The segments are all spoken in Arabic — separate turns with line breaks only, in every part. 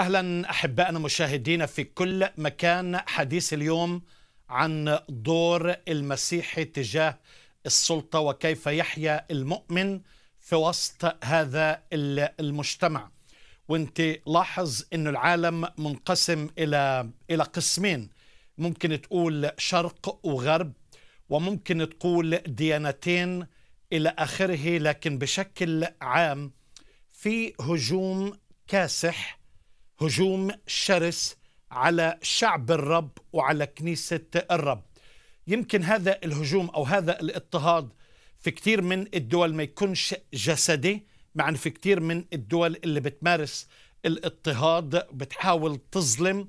اهلا احبائنا مشاهدينا في كل مكان حديث اليوم عن دور المسيح تجاه السلطه وكيف يحيا المؤمن في وسط هذا المجتمع وانت لاحظ ان العالم منقسم الى الى قسمين ممكن تقول شرق وغرب وممكن تقول ديانتين الى اخره لكن بشكل عام في هجوم كاسح هجوم شرس على شعب الرب وعلى كنيسة الرب يمكن هذا الهجوم أو هذا الاضطهاد في كثير من الدول ما يكونش جسدي مع أن في كثير من الدول اللي بتمارس الاضطهاد بتحاول تظلم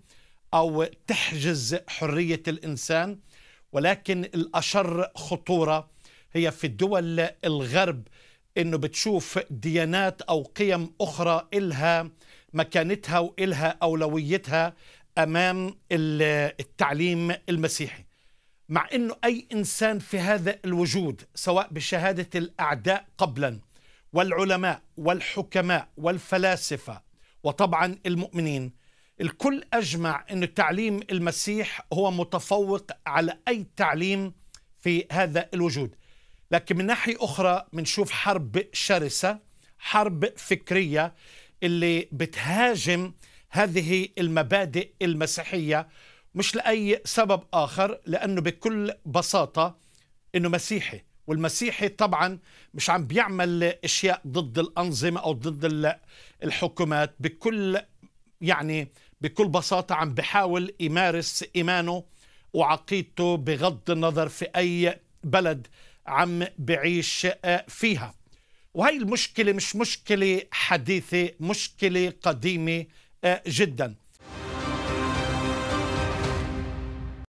أو تحجز حرية الإنسان ولكن الأشر خطورة هي في الدول الغرب أنه بتشوف ديانات أو قيم أخرى إلها مكانتها وإلها أولويتها أمام التعليم المسيحي مع أنه أي إنسان في هذا الوجود سواء بشهادة الأعداء قبلا والعلماء والحكماء والفلاسفة وطبعا المؤمنين الكل أجمع أن تعليم المسيح هو متفوق على أي تعليم في هذا الوجود لكن من ناحية أخرى بنشوف حرب شرسة حرب فكرية اللي بتهاجم هذه المبادئ المسيحيه مش لاي سبب اخر لانه بكل بساطه انه مسيحي والمسيحي طبعا مش عم بيعمل اشياء ضد الانظمه او ضد الحكومات بكل يعني بكل بساطه عم بحاول يمارس ايمانه وعقيدته بغض النظر في اي بلد عم بعيش آه، فيها وهي المشكلة مش مشكلة حديثة مشكلة قديمة آه، جدا